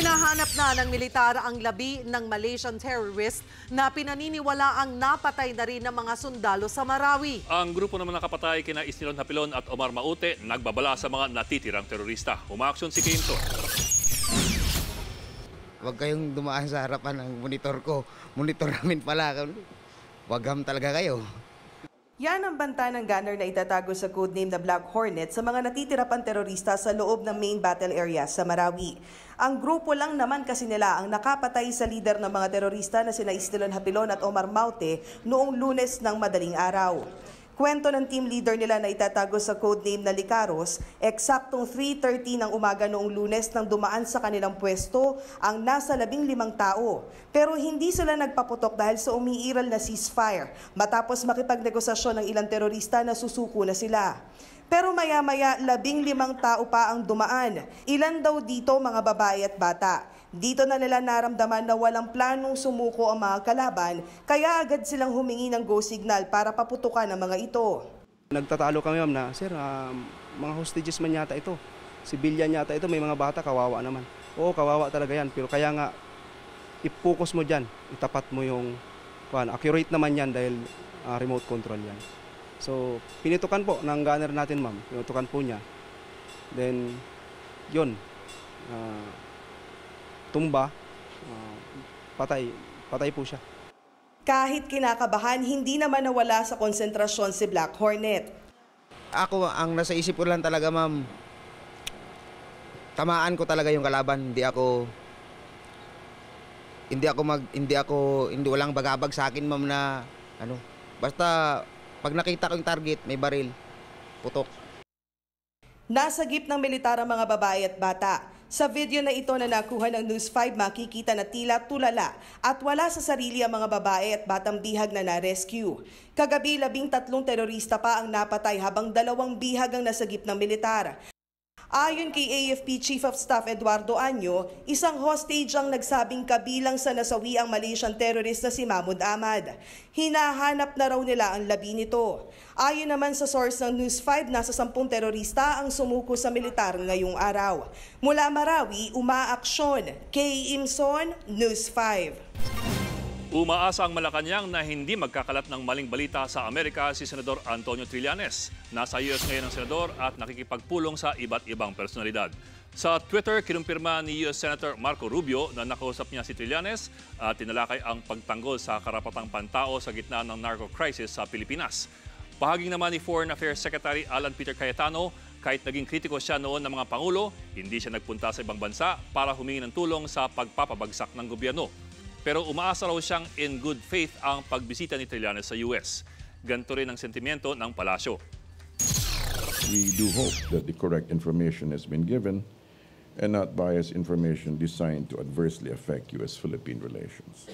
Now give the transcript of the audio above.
Hinahanap na ng militar ang labi ng Malaysian terrorist na pinaniniwala ang napatay na rin ng mga sundalo sa Marawi. Ang grupo naman nakapatay kina Isnilon Hapilon at Omar Maute nagbabala sa mga natitirang terorista. Umaaksyon si Kinto. Huwag kayong dumaan sa harapan ng monitor ko. Monitor namin pala. Wagam talaga kayo. Yan ang banta ng gunner na itatago sa codename na Black Hornet sa mga natitira terorista sa loob ng main battle area sa Marawi. Ang grupo lang naman kasi nila ang nakapatay sa leader ng mga terorista na sina Istilon Hapilon at Omar Maute noong lunes ng madaling araw. Kwento ng team leader nila na itatago sa codename na Licaros, eksaktong 3.30 ng umaga noong lunes nang dumaan sa kanilang pwesto ang nasa labing limang tao. Pero hindi sila nagpaputok dahil sa umiiral na ceasefire matapos makipagnegosasyon ng ilang terorista na susuko na sila. Pero maya-maya, labing limang tao pa ang dumaan. Ilan daw dito mga babae at bata. Dito na nila naramdaman na walang planong sumuko ang mga kalaban, kaya agad silang humingi ng go signal para paputukan ang mga ito. Nagtatalo kami ma'am na, sir, uh, mga hostages man yata ito. Sibilyan yata ito, may mga bata, kawawa naman. Oo, kawawa talaga yan, pero kaya nga, i-focus mo dyan, itapat mo yung, kwan, accurate naman yan dahil uh, remote control yan. So, pinitukan po ng gunner natin, ma'am. Pinutukan po niya. Then, yun. Uh, tumba. Uh, patay. Patay po siya. Kahit kinakabahan, hindi naman nawala sa konsentrasyon si Black Hornet. Ako, ang nasa isip ko lang talaga, ma'am, tamaan ko talaga yung kalaban. Hindi ako hindi ako mag hindi ako hindi walang bagabag sa akin ma'am na ano basta pag nakita ko yung target, may baril, putok. Nasa gip ng militar ang mga babae at bata. Sa video na ito na nakuha ng News 5, makikita na tila tulala at wala sa sarili ang mga babae at batang bihag na na-rescue. Kagabi, labing tatlong terorista pa ang napatay habang dalawang bihag ang nasa gip ng militar. Ayon kay AFP Chief of Staff Eduardo Anyo, isang hostage ang nagsabing kabilang sa nasawi ang Malaysian terrorist na si Mahmud Ahmad. Hinahanap na raw nila ang labi nito. Ayon naman sa source ng News 5, nasa 10 terorista ang sumuko sa militar ngayong araw. Mula Marawi, umaaksyon. Kay Imson, News 5. Umaasa ang Malacanang na hindi magkakalat ng maling balita sa Amerika si Senador Antonio Trillanes. Nasa US ngayon ang senador at nakikipagpulong sa iba't ibang personalidad. Sa Twitter, kinumpirma ni US Senator Marco Rubio na nakausap niya si Trillanes at tinalakay ang pagtanggol sa karapatang pantao sa gitna ng narco crisis sa Pilipinas. Pahaging naman ni Foreign Affairs Secretary Alan Peter Cayetano, kahit naging kritiko siya noon ng mga pangulo, hindi siya nagpunta sa ibang bansa para humingi ng tulong sa pagpapabagsak ng gobyerno. Pero umaasa raw siyang in good faith ang pagbisita ni Trillanes sa US. Ganto rin ang sentimento ng palasyo. We do hope that the correct information has been given and not biased information designed to adversely affect U.S.-Philippine relations.